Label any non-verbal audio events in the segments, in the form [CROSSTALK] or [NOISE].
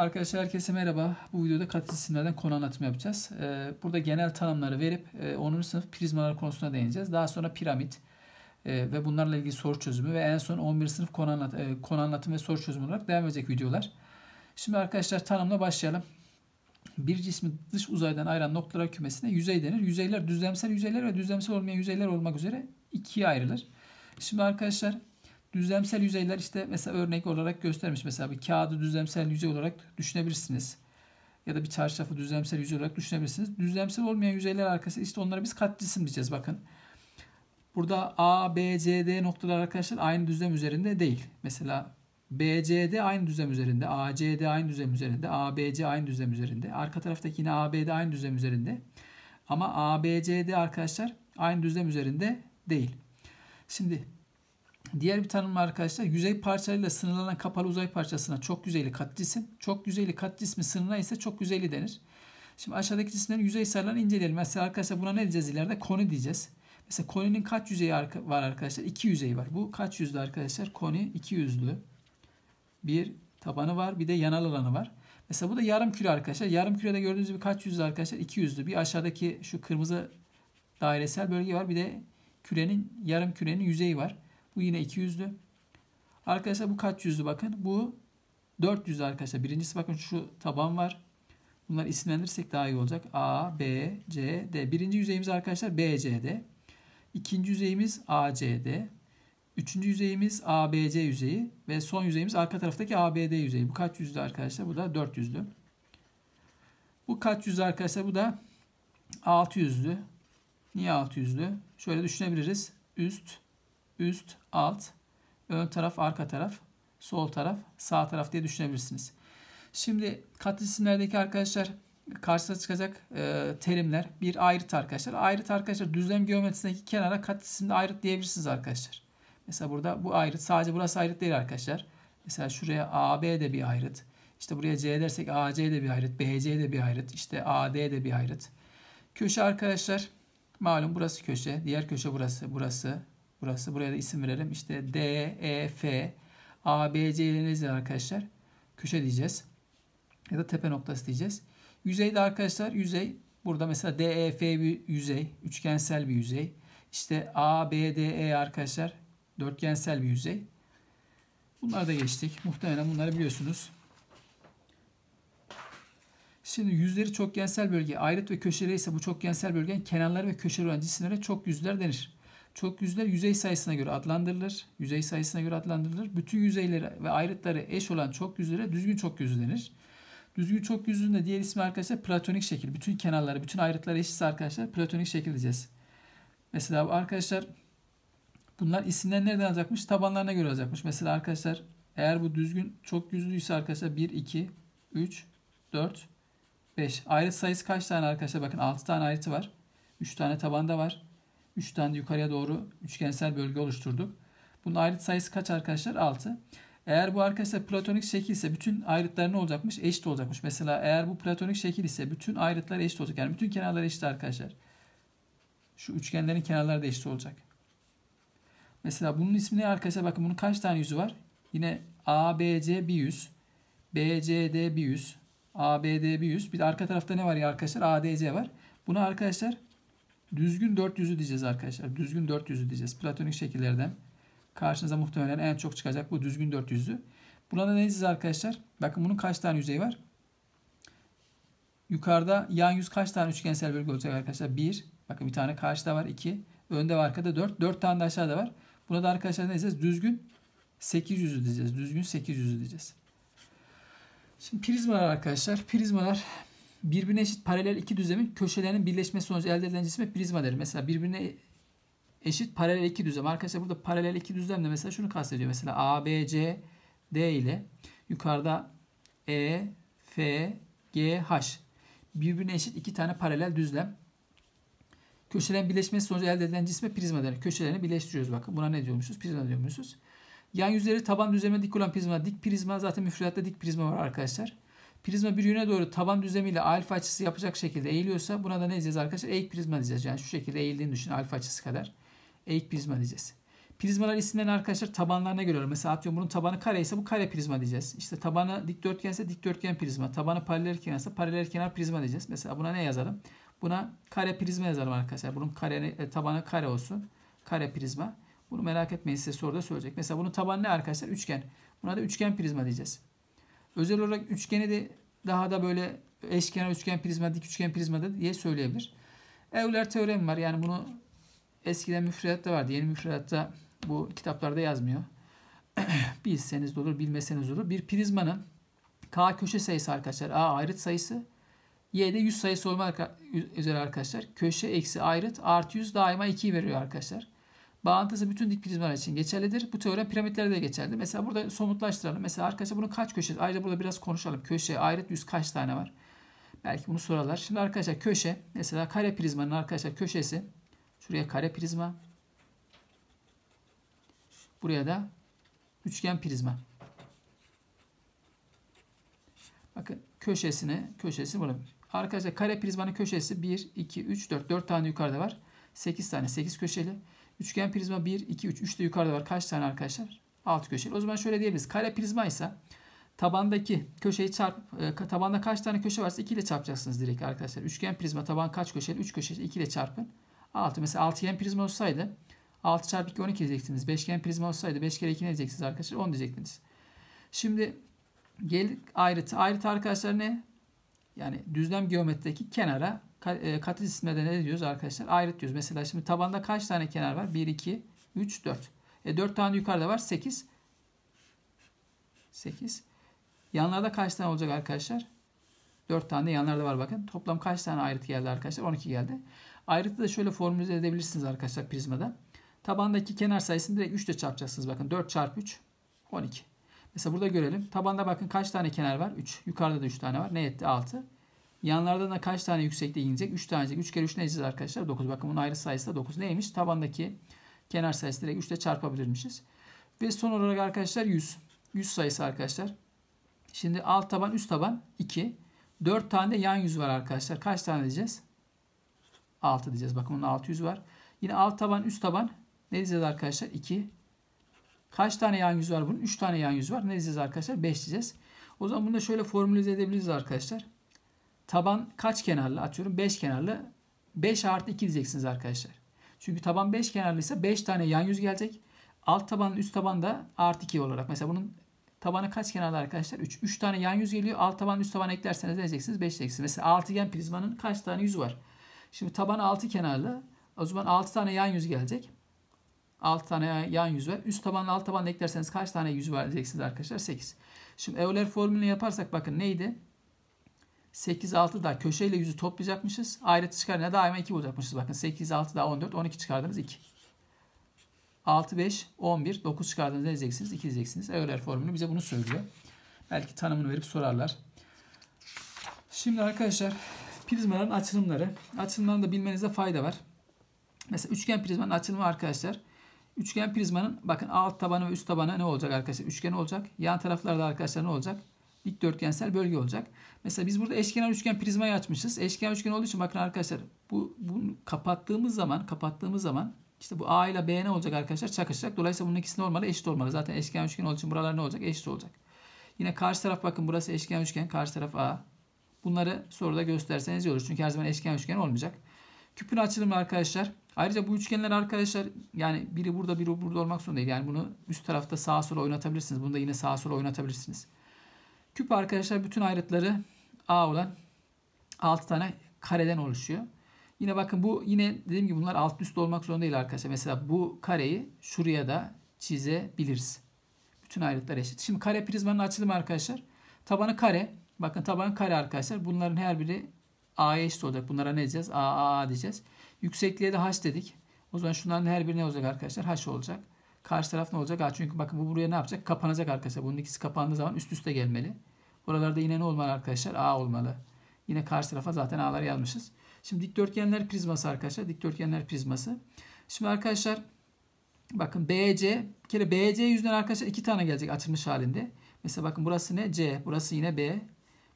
Arkadaşlar herkese merhaba. Bu videoda katil cisimlerden konu anlatımı yapacağız. Ee, burada genel tanımları verip e, 10. sınıf prizmalar konusuna değineceğiz. Daha sonra piramit e, ve bunlarla ilgili soru çözümü ve en son 11. sınıf konu, anlat e, konu anlatımı ve soru çözümü olarak devam edecek videolar. Şimdi arkadaşlar tanımla başlayalım. Bir cismin dış uzaydan ayıran noktalar kümesine yüzey denir. Yüzeyler düzlemsel yüzeyler ve düzlemsel olmayan yüzeyler olmak üzere ikiye ayrılır. Şimdi arkadaşlar Düzlemsel yüzeyler işte mesela örnek olarak göstermiş. Mesela bir kağıdı düzlemsel yüzey olarak düşünebilirsiniz. Ya da bir çarşafı düzlemsel yüzey olarak düşünebilirsiniz. Düzlemsel olmayan yüzeyler arkası işte onlara biz kat cisim diyeceğiz bakın. Burada A, B, C, D noktalar arkadaşlar aynı düzlem üzerinde değil. Mesela B, C, D aynı düzlem üzerinde. A, C, D aynı düzlem üzerinde. A, B, C aynı düzlem üzerinde. Arka taraftaki yine A, B, D aynı düzlem üzerinde. Ama A, B, C, D arkadaşlar aynı düzlem üzerinde değil. Şimdi Diğer bir tanım arkadaşlar yüzey parçalarıyla sınırlanan kapalı uzay parçasına çok yüzeyli kat cisim, çok yüzeyli kat cismi sınırına ise çok yüzeyli denir. Şimdi aşağıdaki cisimlerin yüzey sayılarını inceleyelim. Mesela arkadaşlar buna ne diyeceğiz ileride? Koni diyeceğiz. Mesela koninin kaç yüzeyi var arkadaşlar? İki yüzeyi var. Bu kaç yüzlü arkadaşlar? Koni iki yüzlü. Bir tabanı var bir de yanal alanı var. Mesela bu da yarım küre arkadaşlar. Yarım kürede gördüğünüz gibi kaç yüzlü arkadaşlar? 2 yüzlü. Bir aşağıdaki şu kırmızı dairesel bölge var. Bir de kürenin yarım kürenin yüzeyi var. Bu yine 200'dü Arkadaşlar bu kaç yüzdü bakın. Bu 400 arkadaşlar. Birincisi bakın şu taban var. bunlar isimlendirirsek daha iyi olacak. A, B, C, D. Birinci yüzeyimiz arkadaşlar B, C, D. İkinci yüzeyimiz A, C, D. Üçüncü yüzeyimiz A, B, C yüzeyi. Ve son yüzeyimiz arka taraftaki A, B, D yüzeyi. Bu kaç yüzdü arkadaşlar? Bu da 400'dü Bu kaç yüzdü arkadaşlar? Bu da 600'dü Niye 600'dü Şöyle düşünebiliriz. Üst, üst, alt, ön taraf, arka taraf, sol taraf, sağ taraf diye düşünebilirsiniz. Şimdi kat cisimlerdeki arkadaşlar karşısına çıkacak e, terimler bir ayrıt arkadaşlar. Ayrıt arkadaşlar düzlem geometrisindeki kenara kat cisimde ayrıt diyebilirsiniz arkadaşlar. Mesela burada bu ayrıt sadece burası ayrıt değil arkadaşlar. Mesela şuraya AB de bir ayrıt. İşte buraya C dersek AC de bir ayrıt, BC de bir ayrıt, işte AD de bir ayrıt. Köşe arkadaşlar malum burası köşe, diğer köşe burası, burası, Burası. Buraya da isim verelim. İşte D, E, F, A, B, C nedir arkadaşlar? Köşe diyeceğiz. Ya da tepe noktası diyeceğiz. Yüzeyde arkadaşlar yüzey. Burada mesela D, E, F bir yüzey. Üçgensel bir yüzey. İşte A, B, D, E arkadaşlar. Dörtgensel bir yüzey. Bunları da geçtik. Muhtemelen bunları biliyorsunuz. Şimdi yüzleri çokgensel bölge ayrıt ve köşeleri ise bu çokgensel bölgenin kenarları ve köşeleri olan cisimlere çok yüzler denir. Çok yüzler yüzey sayısına göre adlandırılır. Yüzey sayısına göre adlandırılır. Bütün yüzeyleri ve ayrıtları eş olan çok yüzlere düzgün çok yüz denir. Düzgün çok yüzün de diğer ismi arkadaşlar platonik şekil. Bütün kenarları, bütün ayrıtları eşitse arkadaşlar platonik şekil diyeceğiz. Mesela arkadaşlar bunlar isimler nereden alacakmış? Tabanlarına göre alacakmış. Mesela arkadaşlar eğer bu düzgün çok yüzlüyse arkadaşlar 1, 2, 3, 4, 5. Ayrıt sayısı kaç tane arkadaşlar? Bakın 6 tane ayrıtı var. 3 tane tabanda var. 3'ten yukarıya doğru üçgensel bölge oluşturduk. Bunun ayrıt sayısı kaç arkadaşlar? 6. Eğer bu arkadaşlar platonik şekil ise bütün ayrıtlar ne olacakmış? Eşit olacakmış. Mesela eğer bu platonik şekil ise bütün ayrıtlar eşit olacak. Yani bütün kenarlar eşit arkadaşlar. Şu üçgenlerin kenarları da eşit olacak. Mesela bunun ismi ne arkadaşlar? Bakın bunun kaç tane yüzü var? Yine ABC bir yüz. BCD bir yüz. ABD bir yüz. Bir de arka tarafta ne var ya arkadaşlar? ADC var. Bunu arkadaşlar Düzgün 400'ü diyeceğiz arkadaşlar. Düzgün 400'ü diyeceğiz. Platonik şekillerden karşınıza muhtemelen en çok çıkacak bu düzgün Buna da ne diyeceğiz arkadaşlar? Bakın bunun kaç tane yüzey var? Yukarıda yan yüz kaç tane üçgensel bölge olacak arkadaşlar? 1. Bakın bir tane karşıda var 2. Önde ve arkada 4. 4 tane de aşağıda var. Buna da arkadaşlar ne diyeceğiz? Düzgün 800'ü diyeceğiz. Düzgün 800'ü diyeceğiz. Şimdi prizmalar arkadaşlar. Prizmalar birbirine eşit paralel iki düzlemin köşelerinin birleşmesi sonucu elde edilen cisme prizma der. Mesela birbirine eşit paralel iki düzlem. Arkadaşlar burada paralel iki düzlemle mesela şunu kastediyor. Mesela A, B, C, D ile yukarıda E, F, G, H birbirine eşit iki tane paralel düzlem. Köşelerin birleşmesi sonucu elde edilen cisme prizma denir. Köşelerini birleştiriyoruz bakın. Buna ne diyormuşuz? Prizma diyormuşuz. Yan yüzleri taban düzlemine dik olan prizma. Dik prizma zaten müfredatta dik prizma var arkadaşlar. Prizma bir yöne doğru taban düzlemiyle alfa açısı yapacak şekilde eğiliyorsa buna da ne diyeceğiz arkadaşlar? Eğik prizma diyeceğiz. Yani şu şekilde eğildiğini düşün alfa açısı kadar. Eğik prizma diyeceğiz. Prizmalar isimlerini arkadaşlar tabanlarına göre mesela atıyorum bunun tabanı kare ise bu kare prizma diyeceğiz. İşte tabanı dikdörtgen ise dikdörtgen prizma. Tabanı paralel ise paralel kenar prizma diyeceğiz. Mesela buna ne yazalım? Buna kare prizma yazalım arkadaşlar. Bunun kare, e, tabanı kare olsun. Kare prizma. Bunu merak etmeyin size soruda söyleyecek. Mesela bunun tabanı ne arkadaşlar? Üçgen. Buna da üçgen prizma diyeceğiz. Özel olarak üçgeni de daha da böyle eşkenar üçgen prizma, dik üçgen prizma diye söyleyebilir. Euler teoremi var. Yani bunu eskiden müfredatta vardı. Yeni müfredatta bu kitaplarda yazmıyor. [CLEARS THROAT] Bilseniz de olur, bilmeseniz de olur. Bir prizmanın K köşe sayısı arkadaşlar. A ayrıt sayısı. Y'de 100 sayısı olmak üzere arkadaşlar. Köşe eksi ayrıt artı 100 daima 2 veriyor arkadaşlar bağıntısı bütün dik prizmalar için geçerlidir. Bu teorem piramitlerde de geçerli. Mesela burada somutlaştıralım. Mesela arkadaşlar bunun kaç köşe? Ayrıca burada biraz konuşalım. Köşe, ayrıt yüz kaç tane var? Belki bunu sorarlar. Şimdi arkadaşlar köşe mesela kare prizmanın arkadaşlar köşesi şuraya kare prizma buraya da üçgen prizma. Bakın köşesini, köşesi bunu. Arkadaşlar kare prizmanın köşesi 1, 2, 3, 4. 4 tane yukarıda var. 8 tane 8 köşeli. Üçgen prizma 1, 2, 3. 3 de yukarıda var. Kaç tane arkadaşlar? 6 köşeli. O zaman şöyle diyebiliriz. Kare prizma ise tabandaki köşeyi çarp e, tabanda kaç tane köşe varsa 2 ile çarpacaksınız direkt arkadaşlar. Üçgen prizma taban kaç köşeli? 3 köşeli 2 ile çarpın. 6. Mesela 6 prizma olsaydı 6 çarpı 2 12 diyecektiniz. 5 prizma olsaydı 5 kere 2 ne diyeceksiniz arkadaşlar? 10 diyecektiniz. Şimdi gel ayrıtı. Ayrıtı arkadaşlar ne? Yani düzlem geometrideki kenara e, Katı cisimlerde ne diyoruz arkadaşlar? Ayrıt diyoruz. Mesela şimdi tabanda kaç tane kenar var? 1, 2, 3, 4. E 4 tane yukarıda var. 8. 8. Yanlarda kaç tane olacak arkadaşlar? 4 tane yanlarda var bakın. Toplam kaç tane ayrıt geldi arkadaşlar? 12 geldi. Ayrıtı da şöyle formüle edebilirsiniz arkadaşlar prizmada. Tabandaki kenar sayısını direkt 3 ile çarpacaksınız. Bakın 4 çarpı 3 12. Mesela burada görelim. Tabanda bakın kaç tane kenar var? 3. Yukarıda da 3 tane var. Ne etti? 6. Yanlardan da kaç tane yüksekliğe inecek? 3 tanecik. 3 kere 3 ne edeceğiz arkadaşlar? 9. Bakın bunun ayrı sayısı da 9. Neymiş? Tabandaki kenar sayısı direkt 3 ile çarpabilirmişiz. Ve son olarak arkadaşlar 100. 100 sayısı arkadaşlar. Şimdi alt taban üst taban 2. 4 tane de yan yüz var arkadaşlar. Kaç tane diyeceğiz? 6 diyeceğiz. Bakın bunun 600 var. Yine alt taban üst taban ne diyeceğiz arkadaşlar? 2. Kaç tane yan yüz var bunun? 3 tane yan yüz var. Ne diyeceğiz arkadaşlar? 5 diyeceğiz. O zaman bunu da şöyle formülize edebiliriz arkadaşlar. Taban kaç kenarlı atıyorum? 5 kenarlı. 5 artı 2 diyeceksiniz arkadaşlar. Çünkü taban 5 kenarlıysa 5 tane yan yüz gelecek. Alt tabanın üst taban da artı 2 olarak. Mesela bunun tabanı kaç kenarlı arkadaşlar? 3. 3 tane yan yüz geliyor. Alt taban üst taban eklerseniz ne diyeceksiniz? 5 diyeceksiniz. Mesela altıgen prizmanın kaç tane yüzü var? Şimdi taban 6 kenarlı. O zaman 6 tane yan yüz gelecek. 6 tane yan yüz var. Üst tabanla alt taban eklerseniz kaç tane yüz var diyeceksiniz arkadaşlar? 8. Şimdi Euler formülünü yaparsak bakın neydi? 8, 6 daha köşeyle yüzü toplayacakmışız. Ayrıca çıkarına daima 2 bulacakmışız. Bakın 8, 6 14, 12 çıkardınız 2. 6, 5, 11, 9 çıkardınız ne diyeceksiniz? 2 diyeceksiniz. Euler formülü bize bunu söylüyor. Belki tanımını verip sorarlar. Şimdi arkadaşlar prizmaların açılımları. Açılımlarını da bilmenizde fayda var. Mesela üçgen prizmanın açılımı arkadaşlar. Üçgen prizmanın bakın alt tabanı ve üst tabanı ne olacak arkadaşlar? Üçgen olacak. Yan taraflarda arkadaşlar ne olacak? dikdörtgensel bölge olacak. Mesela biz burada eşkenar üçgen prizmayı açmışız. Eşkenar üçgen olduğu için bakın arkadaşlar bu bunu kapattığımız zaman kapattığımız zaman işte bu A ile B ne olacak arkadaşlar? Çakışacak. Dolayısıyla bunun ikisi normal eşit olmalı. Zaten eşkenar üçgen olduğu için buralar ne olacak? Eşit olacak. Yine karşı taraf bakın burası eşkenar üçgen. Karşı taraf A. Bunları soruda gösterseniz iyi olur. Çünkü her zaman eşkenar üçgen olmayacak. Küpün açılımı arkadaşlar. Ayrıca bu üçgenler arkadaşlar yani biri burada biri burada olmak zorunda değil. Yani bunu üst tarafta sağa sola oynatabilirsiniz. Bunu da yine sağa sola oynatabilirsiniz. Küp arkadaşlar bütün ayrıtları A olan 6 tane kareden oluşuyor. Yine bakın bu yine dediğim gibi bunlar alt üst olmak zorunda değil arkadaşlar. Mesela bu kareyi şuraya da çizebiliriz. Bütün ayrıtlar eşit. Şimdi kare prizmanın açılımı arkadaşlar. Tabanı kare. Bakın tabanı kare arkadaşlar. Bunların her biri A'ya eşit olacak. Bunlara ne diyeceğiz? A, A, A diyeceğiz. Yüksekliğe de H dedik. O zaman şunların her biri ne olacak arkadaşlar? H olacak. Karşı taraf ne olacak? Ha, çünkü bakın bu buraya ne yapacak? Kapanacak arkadaşlar. Bunun ikisi kapandığı zaman üst üste gelmeli. Buralarda yine ne olmalı arkadaşlar? A olmalı. Yine karşı tarafa zaten A'ları yazmışız. Şimdi dikdörtgenler prizması arkadaşlar. Dikdörtgenler prizması. Şimdi arkadaşlar bakın BC bir kere BC yüzünden arkadaşlar iki tane gelecek açılmış halinde. Mesela bakın burası ne? C. Burası yine B.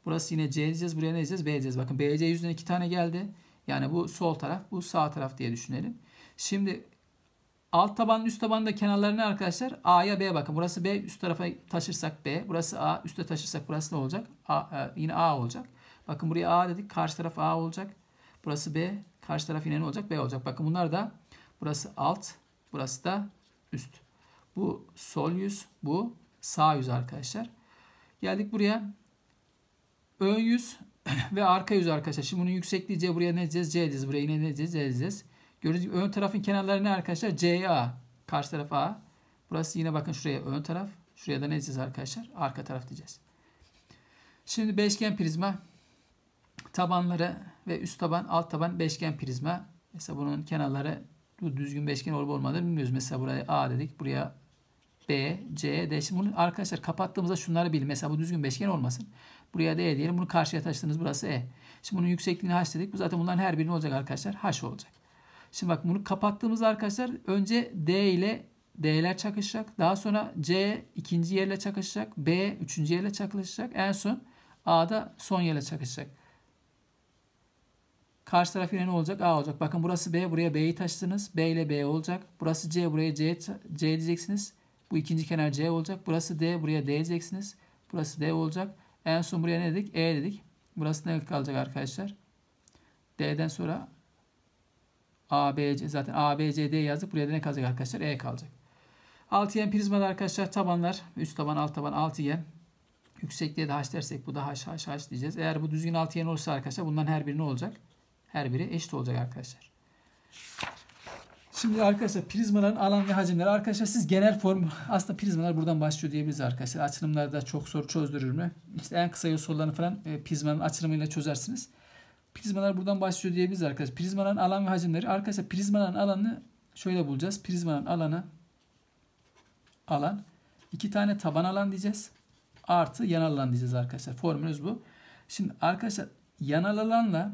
Burası yine C diyeceğiz. Buraya ne diyeceğiz? B diyeceğiz. Bakın BC yüzünden iki tane geldi. Yani bu sol taraf, bu sağ taraf diye düşünelim. Şimdi Alt tabanın üst tabanında da kenarlarını arkadaşlar A'ya B'ye bakın. Burası B üst tarafa taşırsak B. Burası A üste taşırsak burası ne olacak? A, e, yine A olacak. Bakın buraya A dedik. Karşı taraf A olacak. Burası B. Karşı taraf yine ne olacak? B olacak. Bakın bunlar da burası alt. Burası da üst. Bu sol yüz. Bu sağ yüz arkadaşlar. Geldik buraya. Ön yüz [CLEARS THROAT] ve arka yüz arkadaşlar. Şimdi bunun yüksekliği C. Buraya ne diyeceğiz? C diyeceğiz. Buraya yine ne diyeceğiz? C diyeceğiz. Gördüğünüz gibi ön tarafın kenarları ne arkadaşlar? CA. Karşı taraf A. Burası yine bakın şuraya ön taraf. Şuraya da ne diyeceğiz arkadaşlar? Arka taraf diyeceğiz. Şimdi beşgen prizma tabanları ve üst taban, alt taban beşgen prizma. Mesela bunun kenarları düzgün beşgen olup olmadığını bilmiyoruz. Mesela buraya A dedik. Buraya B, C, D. Şimdi bunu arkadaşlar kapattığımızda şunları bilin. Mesela bu düzgün beşgen olmasın. Buraya da diyelim. Bunu karşıya taşıdığınız burası E. Şimdi bunun yüksekliğini H dedik. Bu zaten bunların her birini olacak arkadaşlar. H olacak. Şimdi bak bunu kapattığımız arkadaşlar önce D ile D'ler çakışacak. Daha sonra C ikinci yerle çakışacak. B üçüncü yerle çakışacak. En son A'da son yerle çakışacak. Karşı taraf yine ne olacak? A olacak. Bakın burası B. Buraya B'yi taşıdınız. B ile B olacak. Burası C. Buraya C, C diyeceksiniz. Bu ikinci kenar C olacak. Burası D. Buraya D diyeceksiniz. Burası D olacak. En son buraya ne dedik? E dedik. Burası ne kalacak arkadaşlar? D'den sonra ABC zaten ABCD yazdık. Buraya da ne kalacak arkadaşlar? E kalacak. Altıgen prizmada arkadaşlar tabanlar üst taban alt taban altıgen. Yüksekliğe de h dersek bu da h h h diyeceğiz. Eğer bu düzgün altıgen olursa arkadaşlar bundan her biri ne olacak? Her biri eşit olacak arkadaşlar. Şimdi arkadaşlar prizmaların alan ve hacimleri arkadaşlar siz genel form aslında prizmalar buradan başlıyor diyebiliriz arkadaşlar. Açılımlarda çok soru çözdürür mü? İşte en kısa yol sorularını falan e, prizmanın açılımıyla çözersiniz. Prizmalar buradan başlıyor diyebiliriz arkadaşlar. Prizmaların alan ve hacimleri. Arkadaşlar Prizmaların alanı şöyle bulacağız. Prizmaların alanı alan. iki tane taban alan diyeceğiz. Artı yanal alan diyeceğiz arkadaşlar. Formülümüz bu. Şimdi arkadaşlar yanal alanla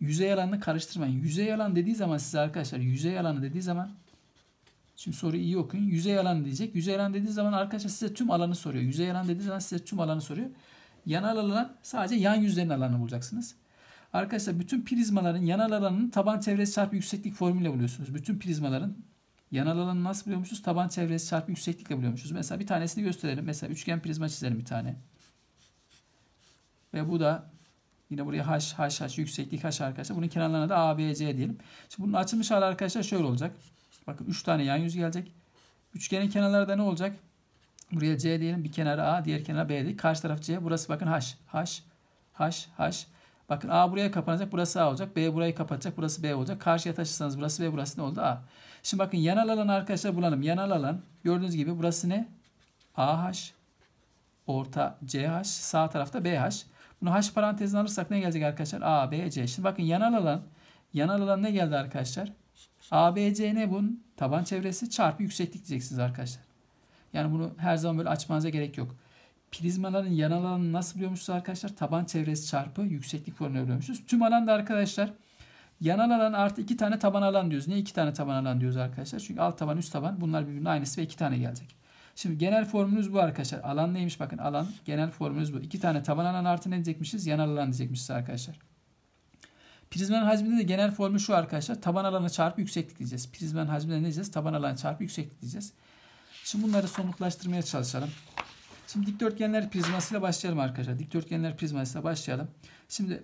yüzey alanını karıştırmayın. Yüzey alan dediği zaman size arkadaşlar yüzey alanı dediği zaman Şimdi soruyu iyi okuyun. Yüzey alan diyecek. Yüzey alan dediği zaman arkadaşlar size tüm alanı soruyor. Yüzey alan dediği zaman size tüm alanı soruyor. Yanal alan sadece yan yüzlerin alanını bulacaksınız. Arkadaşlar bütün prizmaların yanal alanının taban çevresi çarpı yükseklik formülüyle buluyorsunuz. Bütün prizmaların yanal alanını nasıl buluyormuşuz? Taban çevresi çarpı yükseklikle buluyormuşuz. Mesela bir tanesini gösterelim. Mesela üçgen prizma çizelim bir tane. Ve bu da yine buraya h, h, h yükseklik h arkadaşlar. Bunun kenarlarına da a, b, c diyelim. Şimdi bunun açılmış hali arkadaşlar şöyle olacak. Bakın 3 tane yan yüz gelecek. Üçgenin kenarları da ne olacak? Buraya c diyelim. Bir kenara a, diğer kenara b diyelim. Karşı taraf c. Burası bakın h. h, h, h. Bakın A buraya kapanacak burası A olacak. B burayı kapatacak burası B olacak. Karşıya taşırsanız burası B burası ne oldu? A. Şimdi bakın yanal alan arkadaşlar bulalım. Yanal alan gördüğünüz gibi burası ne? AH. Orta CH. Sağ tarafta BH. Bunu H parantezine alırsak ne gelecek arkadaşlar? A, B, C. Şimdi bakın yanal alan. Yanal alan ne geldi arkadaşlar? A, B, C ne bunun? Taban çevresi çarpı yükseklik diyeceksiniz arkadaşlar. Yani bunu her zaman böyle açmanıza gerek yok. Prizmaların yan alanını nasıl biliyormuşuz arkadaşlar? Taban çevresi çarpı yükseklik formülü biliyormuşuz. Tüm alan da arkadaşlar yan alan artı iki tane taban alan diyoruz. Niye iki tane taban alan diyoruz arkadaşlar? Çünkü alt taban üst taban bunlar birbirinin aynısı ve iki tane gelecek. Şimdi genel formülümüz bu arkadaşlar. Alan neymiş? Bakın alan genel formülümüz bu. İki tane taban alan artı ne diyecekmişiz? Yan alan diyecekmişiz arkadaşlar. Prizmanın hacminde de genel formül şu arkadaşlar. Taban alanı çarpı yükseklik diyeceğiz. Prizmanın hacminde ne diyeceğiz? Taban alanı çarpı yükseklik diyeceğiz. Şimdi bunları somutlaştırmaya çalışalım. Şimdi dikdörtgenler prizmasıyla başlayalım arkadaşlar. Dikdörtgenler prizmasıyla başlayalım. Şimdi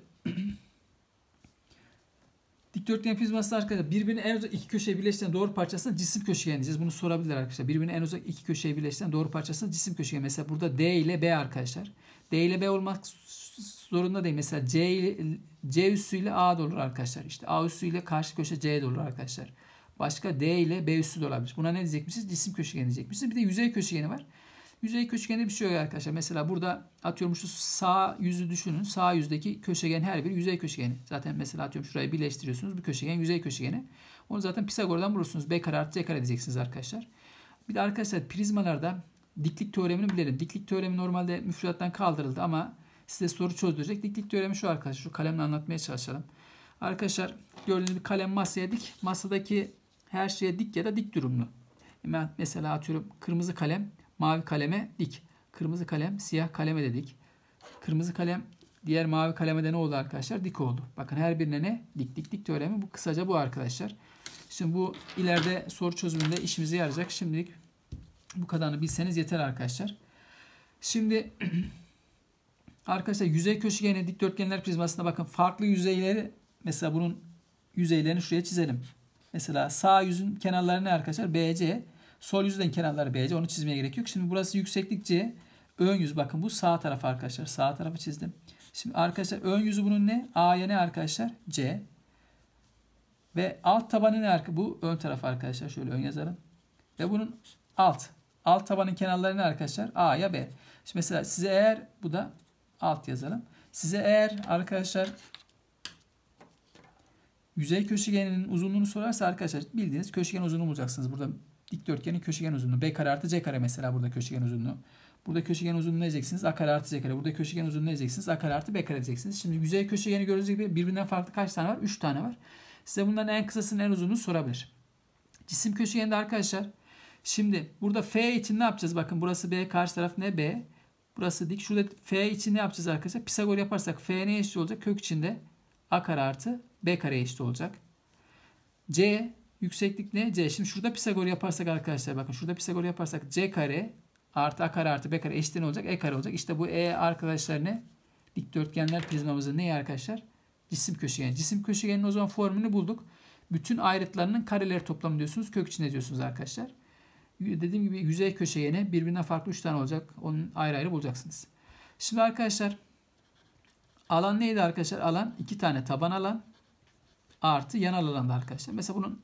[CLEARS THROAT] dikdörtgen prizması arkadaşlar birbirine en uzak iki köşeye birleştiren doğru parçasına cisim köşegen diyeceğiz. Bunu sorabilir arkadaşlar. Birbirine en uzak iki köşeye birleştiren doğru parçasına cisim köşegen. Mesela burada D ile B arkadaşlar. D ile B olmak zorunda değil. Mesela C ile C üssü ile A da olur arkadaşlar. İşte A üssü ile karşı köşe C de olur arkadaşlar. Başka D ile B üssü de olabilir. Buna ne diyecekmişiz? Cisim köşegeni diyecekmişiz. Bir de yüzey köşegeni var. Yüzey köşegeni bir şey yok arkadaşlar. Mesela burada atıyorum şu sağ yüzü düşünün. Sağ yüzdeki köşegen her bir yüzey köşegeni. Zaten mesela atıyorum şurayı birleştiriyorsunuz. Bu köşegen yüzey köşegeni. Onu zaten Pisagor'dan bulursunuz. B kare artı C kare diyeceksiniz arkadaşlar. Bir de arkadaşlar prizmalarda diklik teoremini bilelim. Diklik teoremi normalde müfredattan kaldırıldı ama size soru çözdürecek. Diklik teoremi şu arkadaşlar. Şu kalemle anlatmaya çalışalım. Arkadaşlar gördüğünüz gibi kalem masaya dik. Masadaki her şeye dik ya da dik durumlu. mesela atıyorum kırmızı kalem mavi kaleme dik. Kırmızı kalem siyah kaleme dedik. Kırmızı kalem diğer mavi kaleme de ne oldu arkadaşlar? Dik oldu. Bakın her birine ne? Dik dik dik teoremi. Bu kısaca bu arkadaşlar. Şimdi bu ileride soru çözümünde işimize yarayacak. Şimdilik bu kadarını bilseniz yeter arkadaşlar. Şimdi [CLEARS THROAT] arkadaşlar yüzey köşegeni dikdörtgenler prizmasında bakın. Farklı yüzeyleri mesela bunun yüzeylerini şuraya çizelim. Mesela sağ yüzün kenarları ne arkadaşlar? BC. Sol yüzden kenarları beyaz, Onu çizmeye gerek yok. Şimdi burası yükseklik C. Ön yüz bakın bu sağ taraf arkadaşlar. Sağ tarafı çizdim. Şimdi arkadaşlar ön yüzü bunun ne? A'ya ne arkadaşlar? C. Ve alt tabanı ne? Bu ön taraf arkadaşlar. Şöyle ön yazalım. Ve bunun alt. Alt tabanın kenarları ne arkadaşlar? A'ya B. Şimdi mesela size eğer bu da alt yazalım. Size eğer arkadaşlar yüzey köşegeninin uzunluğunu sorarsa arkadaşlar bildiğiniz köşegen uzunluğunu bulacaksınız. Burada dikdörtgenin köşegen uzunluğu. B kare artı C kare mesela burada köşegen uzunluğu. Burada köşegen uzunluğu ne edeceksiniz. A kare artı C kare. Burada köşegen uzunluğu ne edeceksiniz. A kare artı B kare edeceksiniz. Şimdi yüzey köşegeni gördüğünüz gibi birbirinden farklı kaç tane var? 3 tane var. Size bunların en kısasını en uzunluğunu sorabilir. Cisim köşegeni arkadaşlar. Şimdi burada F için ne yapacağız? Bakın burası B. Karşı taraf ne? B. Burası dik. Şurada F için ne yapacağız arkadaşlar? Pisagor yaparsak F ne eşit olacak? Kök içinde A kare artı B kare eşit olacak. C Yükseklik ne? C. Şimdi şurada Pisagor yaparsak arkadaşlar bakın şurada Pisagor yaparsak C kare artı A kare artı B kare eşit ne olacak? E kare olacak. İşte bu E arkadaşlar ne? Dikdörtgenler prizmamızın neyi arkadaşlar? Cisim köşegeni. Cisim köşegenin o zaman formülünü bulduk. Bütün ayrıtlarının kareleri toplamı diyorsunuz. Kök içinde diyorsunuz arkadaşlar. Dediğim gibi yüzey köşegeni birbirinden farklı 3 tane olacak. Onun ayrı ayrı bulacaksınız. Şimdi arkadaşlar alan neydi arkadaşlar? Alan 2 tane taban alan artı yan alanda arkadaşlar. Mesela bunun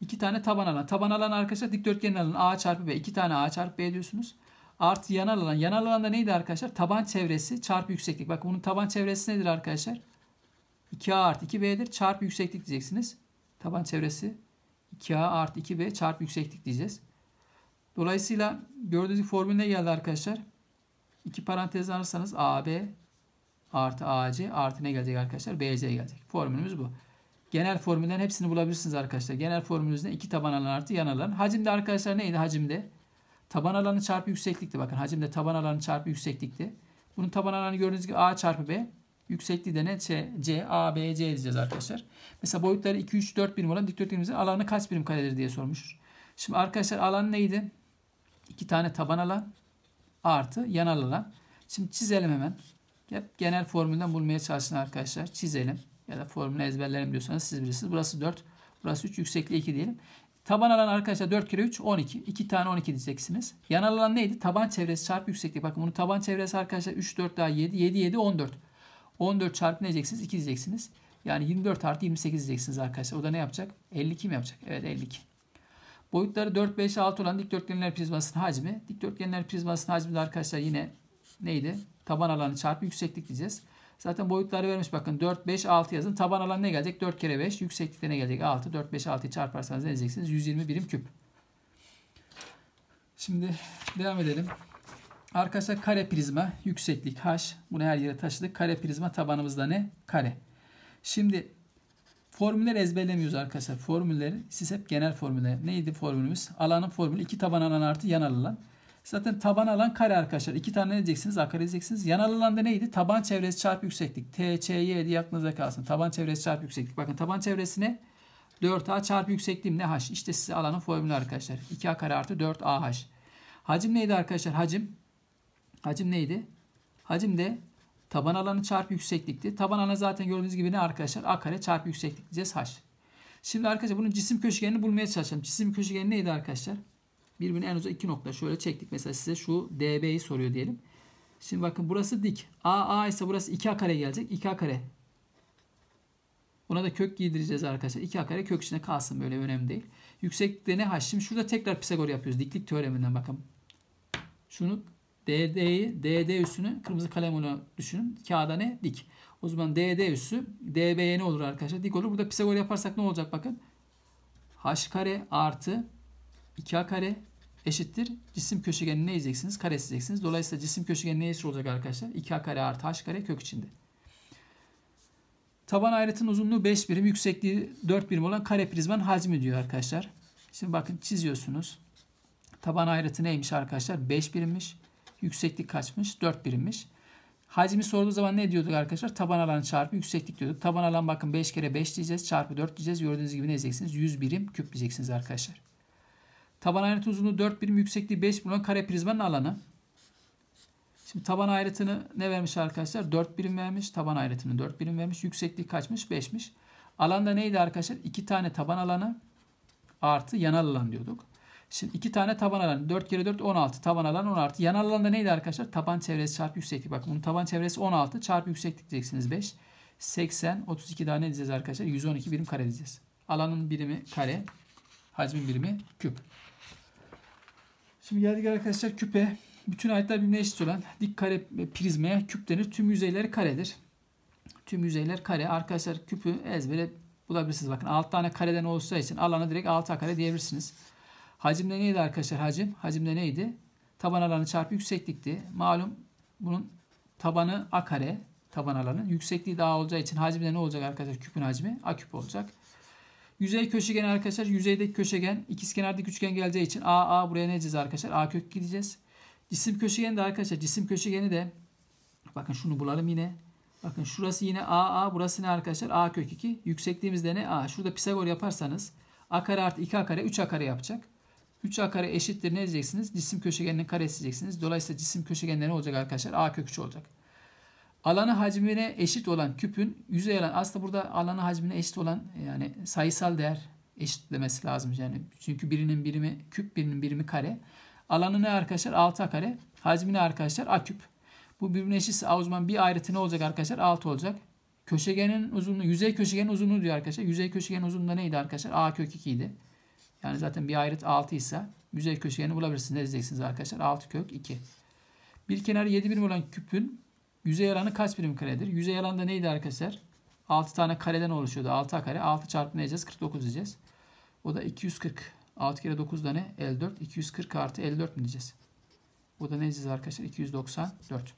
2 tane taban alan. Taban alan arkadaşlar dikdörtgen alan A çarpı B. 2 tane A çarpı B diyorsunuz. Artı yan alan. yan alan da neydi arkadaşlar? Taban çevresi çarpı yükseklik. Bak bunun taban çevresi nedir arkadaşlar? 2A artı 2B'dir. Çarpı yükseklik diyeceksiniz. Taban çevresi 2A artı 2B çarpı yükseklik diyeceğiz. Dolayısıyla gördüğünüz gibi ne geldi arkadaşlar. İki parantez alırsanız AB artı AC artı ne gelecek arkadaşlar? BC gelecek. Formülümüz bu. Genel formüllerin hepsini bulabilirsiniz arkadaşlar. Genel formülümüzde iki taban alan artı yan alan. Hacimde arkadaşlar neydi hacimde? Taban alanı çarpı yükseklikti. Bakın hacimde taban alanı çarpı yükseklikti. Bunun taban alanı gördüğünüz gibi A çarpı B. Yüksekliği de ne? C, C A, B, C diyeceğiz arkadaşlar. Mesela boyutları 2, 3, 4 birim olan dikdörtgenimizin alanı kaç birim karedir diye sormuş. Şimdi arkadaşlar alan neydi? İki tane taban alan artı yan alan. Şimdi çizelim hemen. Hep genel formülden bulmaya çalışın arkadaşlar. Çizelim ya da formülü ezberlerim diyorsanız siz bilirsiniz. Burası 4, burası 3, yüksekliği 2 diyelim. Taban alan arkadaşlar 4 kere 3 12. 2 tane 12 diyeceksiniz. Yan alan neydi? Taban çevresi çarpı yükseklik. Bakın bunu taban çevresi arkadaşlar 3 4 daha 7 7 7 14. 14 çarpı ne diyeceksiniz? 2 diyeceksiniz. Yani 24 artı 28 diyeceksiniz arkadaşlar. O da ne yapacak? 52 mi yapacak? Evet 52. Boyutları 4, 5, 6 olan dikdörtgenler prizmasının hacmi. Dikdörtgenler prizmasının hacmi de arkadaşlar yine neydi? Taban alanı çarpı yükseklik diyeceğiz. Zaten boyutları vermiş bakın 4, 5, 6 yazın. Taban alan ne gelecek? 4 kere 5. Yükseklikte ne gelecek? 6. 4, 5, 6'yı çarparsanız ne diyeceksiniz? 120 birim küp. Şimdi devam edelim. Arkadaşlar kare prizma yükseklik h. Bunu her yere taşıdık. Kare prizma tabanımızda ne? Kare. Şimdi formüller ezberlemiyoruz arkadaşlar. Formülleri siz hep genel formüller. Neydi formülümüz? Alanın formülü 2 taban alan artı yan alan. Zaten taban alan kare arkadaşlar. iki tane ne diyeceksiniz? A kare diyeceksiniz. Yan alan da neydi? Taban çevresi çarpı yükseklik. T, Ç, Y diye aklınıza kalsın. Taban çevresi çarpı yükseklik. Bakın taban çevresi ne? 4A çarpı yüksekliğim ne H? İşte size alanın formülü arkadaşlar. 2A kare artı 4AH. Hacim neydi arkadaşlar? Hacim. Hacim neydi? Hacim de taban alanı çarpı yükseklikti. Taban alanı zaten gördüğünüz gibi ne arkadaşlar? A kare çarpı yükseklik diyeceğiz H. Şimdi arkadaşlar bunun cisim köşegenini bulmaya çalışalım. Cisim köşegeni neydi arkadaşlar? Birbirine en uza iki nokta. Şöyle çektik. Mesela size şu DB'yi soruyor diyelim. Şimdi bakın burası dik. AA ise burası 2A kare gelecek. 2A kare. Buna da kök giydireceğiz arkadaşlar. 2A kare kök içine kalsın böyle önemli değil. Yükseklikte ne h? Şimdi şurada tekrar Pisagor yapıyoruz. Diklik teoreminden bakın. Şunu DD'yi, DD üssünü kırmızı kalemle düşünün. Kağıda ne? Dik. O zaman DD üssü DB'ye ne olur arkadaşlar? Dik olur. Burada Pisagor yaparsak ne olacak bakın. H kare artı 2a kare eşittir. Cisim köşegenini ne yiyeceksiniz? Kare yiyeceksiniz. Dolayısıyla cisim köşegeni ne eşit olacak arkadaşlar? 2a kare artı h kare kök içinde. Taban ayrıtın uzunluğu 5 birim, yüksekliği 4 birim olan kare prizmanın hacmi diyor arkadaşlar. Şimdi bakın çiziyorsunuz. Taban ayrıtı neymiş arkadaşlar? 5 birimmiş. Yükseklik kaçmış? 4 birimmiş. Hacmi sorduğu zaman ne diyorduk arkadaşlar? Taban alanı çarpı yükseklik diyorduk. Taban alan bakın 5 kere 5 diyeceğiz. Çarpı 4 diyeceğiz. Gördüğünüz gibi ne diyeceksiniz? 100 birim küp diyeceksiniz arkadaşlar. Taban ayrıtı uzunluğu 4 birim, yüksekliği 5 birim olan kare prizmanın alanı. Şimdi taban ayrıtını ne vermiş arkadaşlar? 4 birim vermiş. Taban ayrıtını 4 birim vermiş. Yüksekliği kaçmış? 5'miş. Alanda neydi arkadaşlar? 2 tane taban alanı artı yanal alan diyorduk. Şimdi 2 tane taban alanı. 4 kere 4 16. Taban alanı 10 artı. Yanal alanda neydi arkadaşlar? Taban çevresi çarpı yükseklik. Bakın bunun taban çevresi 16 çarpı yükseklik diyeceksiniz 5. 80, 32 daha ne diyeceğiz arkadaşlar? 112 birim kare diyeceğiz. Alanın birimi kare, hacmin birimi küp. Şimdi geldik arkadaşlar küpe. Bütün ayetler birbirine eşit olan dik kare prizmaya küp denir. Tüm yüzeyleri karedir. Tüm yüzeyler kare. Arkadaşlar küpü ezbere bulabilirsiniz. Bakın 6 tane kareden olsa için alanı direkt 6 kare diyebilirsiniz. Hacimde neydi arkadaşlar hacim? Hacimde neydi? Taban alanı çarpı yükseklikti. Malum bunun tabanı a kare taban alanı. Yüksekliği daha olacağı için hacimde ne olacak arkadaşlar? Küpün hacmi a küp olacak. Yüzey köşegen arkadaşlar yüzeydeki köşegen ikizkenardaki üçgen geleceği için A A buraya ne edeceğiz arkadaşlar? A kök gideceğiz. Cisim köşegeni de arkadaşlar cisim köşegeni de bakın şunu bulalım yine. Bakın şurası yine A A burası ne arkadaşlar? A kök 2. Yüksekliğimiz de ne? A. Şurada Pisagor yaparsanız A kare artı 2 A kare 3 A kare yapacak. 3 A kare eşittir ne diyeceksiniz? Cisim köşegeninin karesi diyeceksiniz. Dolayısıyla cisim köşegenleri ne olacak arkadaşlar? A kök 3 olacak alanı hacmine eşit olan küpün yüzey alan aslında burada alanı hacmine eşit olan yani sayısal değer eşitlemesi lazım. Yani çünkü birinin birimi küp birinin birimi kare. Alanı ne arkadaşlar? altı kare. Hacmi ne arkadaşlar? A küp. Bu birbirine eşitse A o zaman bir ayrıtı ne olacak arkadaşlar? 6 olacak. Köşegenin uzunluğu, yüzey köşegenin uzunluğu diyor arkadaşlar. Yüzey köşegenin uzunluğu neydi arkadaşlar? A kök 2 idi. Yani zaten bir ayrıt 6 ise yüzey köşegeni bulabilirsiniz. Ne diyeceksiniz arkadaşlar? 6 kök 2. Bir kenarı 7 birim olan küpün Yüzey alanı kaç birim karedir? Yüzey alanı da neydi arkadaşlar? 6 tane kareden oluşuyordu. 6 kare. 6 çarpı ne diyeceğiz? 49 diyeceğiz. O da 240. 6 kere 9 da ne? 54. 240 artı 54 mi diyeceğiz? O da ne diyeceğiz arkadaşlar? 294.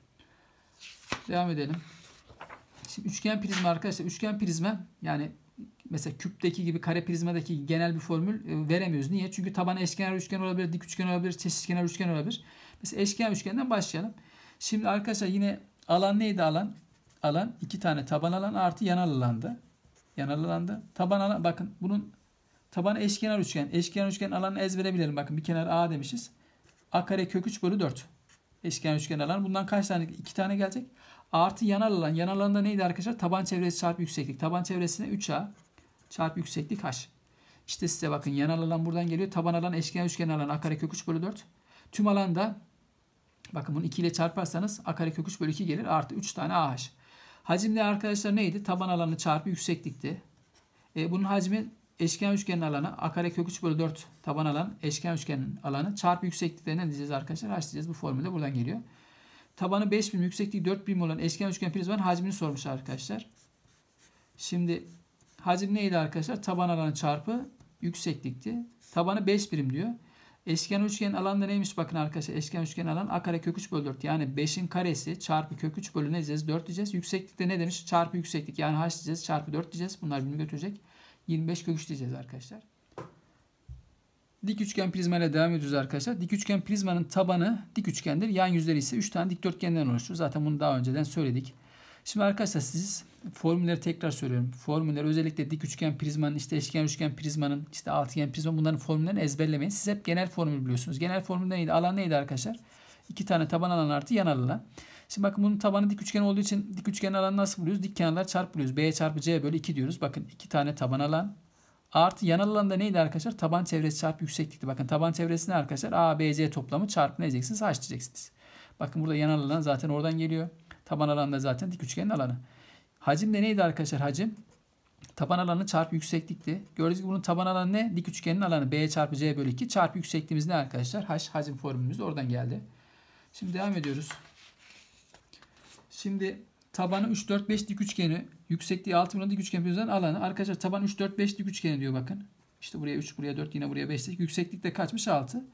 Devam edelim. Şimdi üçgen prizma arkadaşlar. Üçgen prizma yani mesela küpteki gibi kare prizmadaki genel bir formül e, veremiyoruz. Niye? Çünkü tabanı eşkenar üçgen olabilir, dik üçgen olabilir, çeşitkenar üçgen olabilir. Mesela eşkenar üçgenden başlayalım. Şimdi arkadaşlar yine Alan neydi alan? Alan iki tane taban alan artı yanal alandı. Yanal alanda taban alan bakın bunun tabanı eşkenar üçgen. Eşkenar üçgen alanı ezbere bilelim. Bakın bir kenar A demişiz. A kare kök 3 bölü 4. Eşkenar üçgen alan. Bundan kaç tane? 2 tane gelecek. Artı yanal alan. Yanal alanda neydi arkadaşlar? Taban çevresi çarpı yükseklik. Taban çevresine 3A çarpı yükseklik H. İşte size bakın yanal alan buradan geliyor. Taban alan eşkenar üçgen alan. A kare kök 3 bölü 4. Tüm alanda Bakın bunu 2 ile çarparsanız a kare kök 3 bölü 2 gelir. Artı 3 tane ah. Hacimler arkadaşlar neydi? Taban alanı çarpı yükseklikti. E, bunun hacmi eşkenar üçgenin alanı a kare kök 3 bölü 4 taban alan eşkenar üçgenin alanı çarpı yükseklikte ne diyeceğiz arkadaşlar? H Bu formülde buradan geliyor. Tabanı 5 birim yüksekliği 4 birim olan eşkenar üçgen prizmanın hacmini sormuş arkadaşlar. Şimdi hacim neydi arkadaşlar? Taban alanı çarpı yükseklikti. Tabanı 5 birim diyor. Eşken üçgen alan da neymiş bakın arkadaşlar. Eşken üçgen alan a kare kök 3 bölü 4. Yani 5'in karesi çarpı kök 3 bölü ne diyeceğiz? 4 diyeceğiz. Yükseklikte ne demiş? Çarpı yükseklik. Yani h diyeceğiz çarpı 4 diyeceğiz. Bunlar birbirini götürecek. 25 kök 3 diyeceğiz arkadaşlar. Dik üçgen prizma ile devam ediyoruz arkadaşlar. Dik üçgen prizmanın tabanı dik üçgendir. Yan yüzleri ise 3 tane dikdörtgenden oluşur. Zaten bunu daha önceden söyledik. Şimdi arkadaşlar siz formülleri tekrar söylüyorum. Formülleri özellikle dik üçgen prizmanın, işte eşkenar üçgen prizmanın, işte altıgen prizmanın bunların formüllerini ezberlemeyin. Siz hep genel formül biliyorsunuz. Genel formül neydi? Alan neydi arkadaşlar? İki tane taban alan artı yan alan. Şimdi bakın bunun tabanı dik üçgen olduğu için dik üçgen alanı nasıl buluyoruz? Dik kenarlar çarpılıyoruz. B çarpı C bölü 2 diyoruz. Bakın iki tane taban alan artı yan alan da neydi arkadaşlar? Taban çevresi çarpı yükseklikti. Bakın taban çevresi ne arkadaşlar? A, B, C toplamı çarpı ne diyeceksiniz? H diyeceksiniz. Bakın burada yan alan zaten oradan geliyor. Taban alanı da zaten dik üçgenin alanı. Hacim de neydi arkadaşlar hacim? Taban alanı çarpı yükseklikti. Gördüğünüz gibi bunun taban alanı ne? Dik üçgenin alanı. B çarpı C bölü 2 çarpı yüksekliğimiz ne arkadaşlar? H hacim formülümüz oradan geldi. Şimdi devam ediyoruz. Şimdi tabanı 3, 4, 5 dik üçgeni. Yüksekliği 6 milyon dik üçgen yapıyoruz. Alanı arkadaşlar taban 3, 4, 5 dik üçgeni diyor bakın. İşte buraya 3, buraya 4, yine buraya 5 dik. Yükseklik de kaçmış? 6.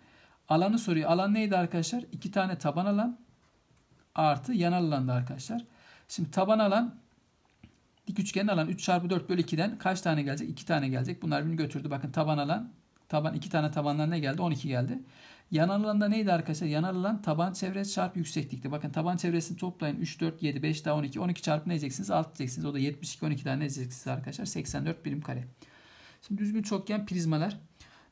Alanı soruyor. Alan neydi arkadaşlar? 2 tane taban alan artı yanal alan da arkadaşlar. Şimdi taban alan dik üçgenin alan 3 çarpı 4 bölü 2'den kaç tane gelecek? 2 tane gelecek. Bunlar birini götürdü. Bakın taban alan taban 2 tane tabandan ne geldi? 12 geldi. Yanal alanda neydi arkadaşlar? Yanal alan taban çevresi çarpı yükseklikti. Bakın taban çevresini toplayın. 3, 4, 7, 5 daha 12. 12 çarpı ne diyeceksiniz? 6 diyeceksiniz. O da 72, 12 tane ne diyeceksiniz arkadaşlar? 84 birim kare. Şimdi düzgün çokgen prizmalar.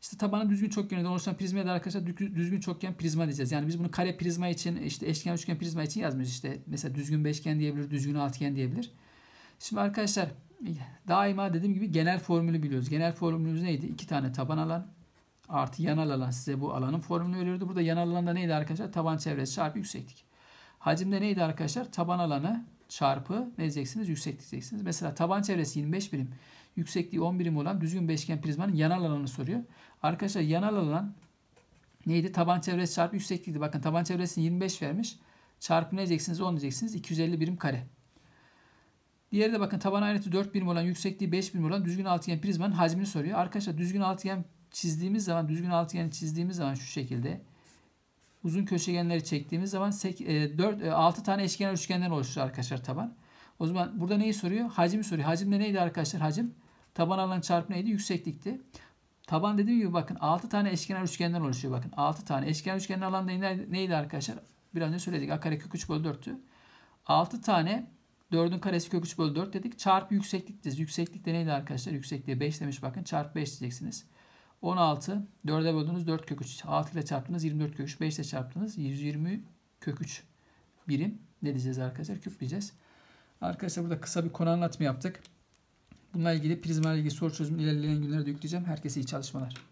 İşte tabanı düzgün çokgenden oluşan prizmaya da arkadaşlar düzgün çokgen prizma diyeceğiz. Yani biz bunu kare prizma için işte eşkenar üçgen prizma için yazmıyoruz. İşte mesela düzgün beşgen diyebilir, düzgün altgen diyebilir. Şimdi arkadaşlar daima dediğim gibi genel formülü biliyoruz. Genel formülümüz neydi? İki tane taban alan artı yanal alan size bu alanın formülünü veriyordu. Burada yanal alanda neydi arkadaşlar? Taban çevresi çarpı yükseklik. Hacimde neydi arkadaşlar? Taban alanı çarpı ne diyeceksiniz? yükseklik diyeceksiniz. Mesela taban çevresi 25 birim, yüksekliği 10 birim olan düzgün beşgen prizmanın yanal alanını soruyor. Arkadaşlar yanal alan neydi? Taban çevresi çarpı yükseklikti. Bakın taban çevresini 25 vermiş. Çarpı ne diyeceksiniz? 10 diyeceksiniz. 250 birim kare. Diğeri de bakın taban ayrıtı 4 birim olan yüksekliği 5 birim olan düzgün altıgen prizmanın hacmini soruyor. Arkadaşlar düzgün altıgen çizdiğimiz zaman düzgün altıgen çizdiğimiz zaman şu şekilde uzun köşegenleri çektiğimiz zaman 4, 6 e, e, tane eşkenar üçgenden oluşur arkadaşlar taban. O zaman burada neyi soruyor? Hacmi soruyor. Hacim de neydi arkadaşlar? Hacim taban alan çarpı neydi? Yükseklikti. Taban dediğim gibi bakın 6 tane eşkenar üçgenden oluşuyor. Bakın 6 tane eşkenar üçgenin alanı neydi, neydi arkadaşlar? Biraz önce söyledik. A kare kök 3 bölü 4'tü. 6 tane 4'ün karesi kök 3 bölü 4 dedik. Çarpı yükseklik diyeceğiz. Yükseklik de neydi arkadaşlar? Yüksekliğe 5 demiş bakın. Çarpı 5 diyeceksiniz. 16. 4'e böldünüz 4 kök 3. 6 ile çarptınız 24 kök 3. 5 ile çarptınız 120 kök 3 birim. Ne diyeceğiz arkadaşlar? Küp diyeceğiz. Arkadaşlar burada kısa bir konu anlatma yaptık. Bununla ilgili Prizma ilgili soru çözümünü ilerleyen günlerde yükleyeceğim. Herkese iyi çalışmalar.